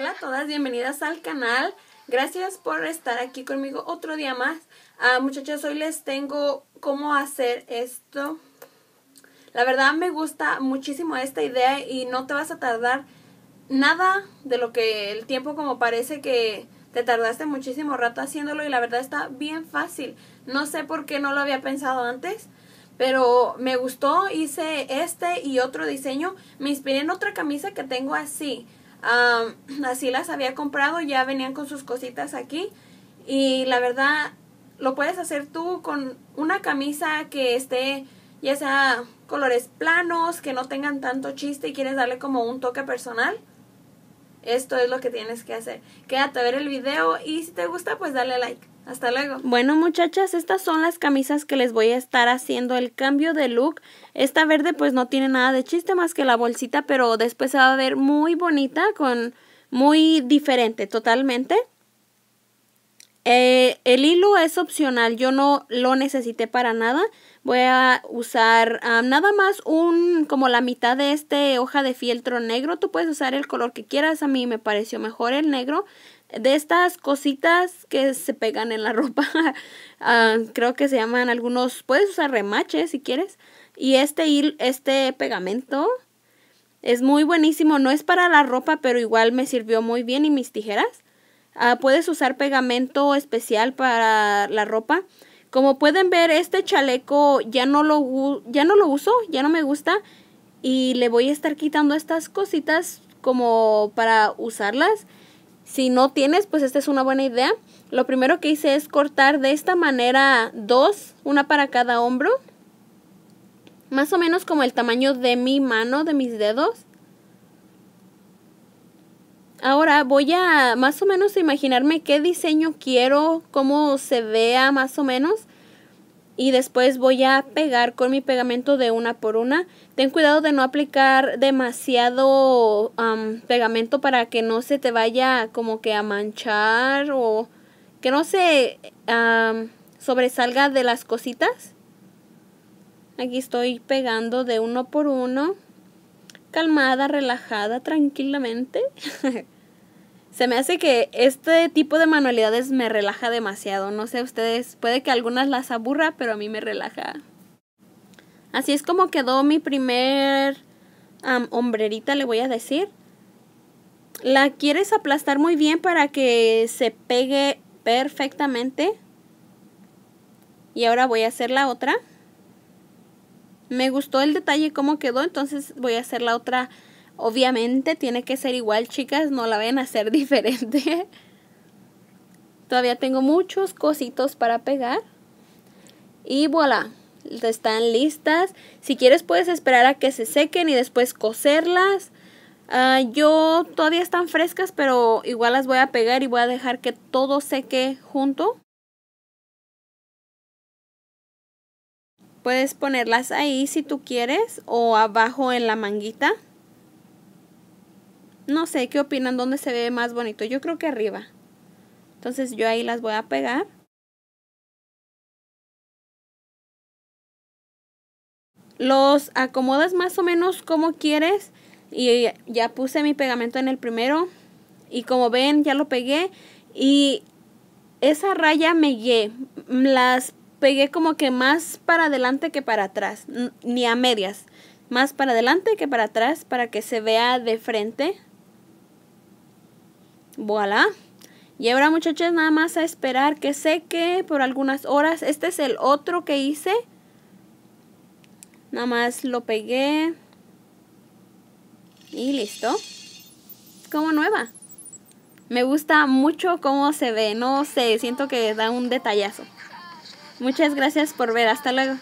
Hola a todas, bienvenidas al canal. Gracias por estar aquí conmigo otro día más. Ah, muchachas, hoy les tengo cómo hacer esto. La verdad me gusta muchísimo esta idea y no te vas a tardar nada de lo que el tiempo como parece que te tardaste muchísimo rato haciéndolo y la verdad está bien fácil. No sé por qué no lo había pensado antes, pero me gustó, hice este y otro diseño. Me inspiré en otra camisa que tengo así. así las había comprado, ya venían con sus cositas aquí. Y la verdad, lo puedes hacer tú con una camisa que esté, ya sea colores planos, que no tengan tanto chiste y quieres darle como un toque personal. Esto es lo que tienes que hacer. Quédate a ver el video y si te gusta, pues dale like. Hasta luego. Bueno, muchachas, estas son las camisas que les voy a estar haciendo el cambio de look. Esta verde pues no tiene nada de chiste más que la bolsita, pero después se va a ver muy bonita con muy diferente totalmente el hilo es opcional, yo no lo necesité para nada. Voy a usar nada más un como la mitad de este hoja de fieltro negro. Tú puedes usar el color que quieras, a mí me pareció mejor el negro. De estas cositas que se pegan en la ropa, ah, creo que se llaman algunos, puedes usar remaches si quieres. Y este, este pegamento es muy buenísimo, no es para la ropa, pero igual me sirvió muy bien y mis tijeras. Ah, puedes usar pegamento especial para la ropa. Como pueden ver, este chaleco ya no lo, ya no lo uso, ya no me gusta. Y le voy a estar quitando estas cositas como para usarlas. Si no tienes, pues esta es una buena idea. Lo primero que hice es cortar de esta manera dos, una para cada hombro. Más o menos como el tamaño de mi mano, de mis dedos. Ahora voy a más o menos imaginarme qué diseño quiero, cómo se vea más o menos. Y después voy a pegar con mi pegamento de una por una. Ten cuidado de no aplicar demasiado pegamento para que no se te vaya como que a manchar o que no se sobresalga de las cositas. Aquí estoy pegando de uno por uno calmada, relajada, tranquilamente. Se me hace que este tipo de manualidades me relaja demasiado. No sé ustedes, puede que algunas las aburra, pero a mí me relaja. Así es como quedó mi primer hombrerita, le voy a decir. La quieres aplastar muy bien para que se pegue perfectamente. Y ahora voy a hacer la otra me gustó el detalle cómo quedó, entonces voy a hacer la otra. Obviamente tiene que ser igual, chicas, no la vayan a hacer diferente. Todavía tengo muchos cositos para pegar. Y voilà, están listas. Si quieres puedes esperar a que se sequen y después coserlas. Ah, yo todavía están frescas, pero igual las voy a pegar y voy a dejar que todo seque junto. Puedes ponerlas ahí si tú quieres o abajo en la manguita. No sé, ¿qué opinan? ¿Dónde se ve más bonito? Yo creo que arriba. Entonces yo ahí las voy a pegar. Los acomodas más o menos como quieres. Y ya puse mi pegamento en el primero. Y como ven, ya lo pegué. Y esa raya me llegué Las pegué como que más para adelante que para atrás, ni a medias, más para adelante que para atrás para que se vea de frente. Voilà. Y ahora muchachas, nada más a esperar que seque por algunas horas. Este es el otro que hice. Nada más lo pegué. Y listo. Como nueva. Me gusta mucho cómo se ve. No sé, siento que da un detallazo. Muchas gracias por ver. Hasta luego.